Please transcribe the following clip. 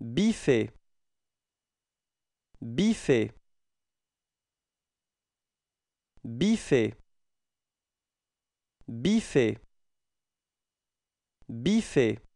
biffé biffé biffé biffé biffé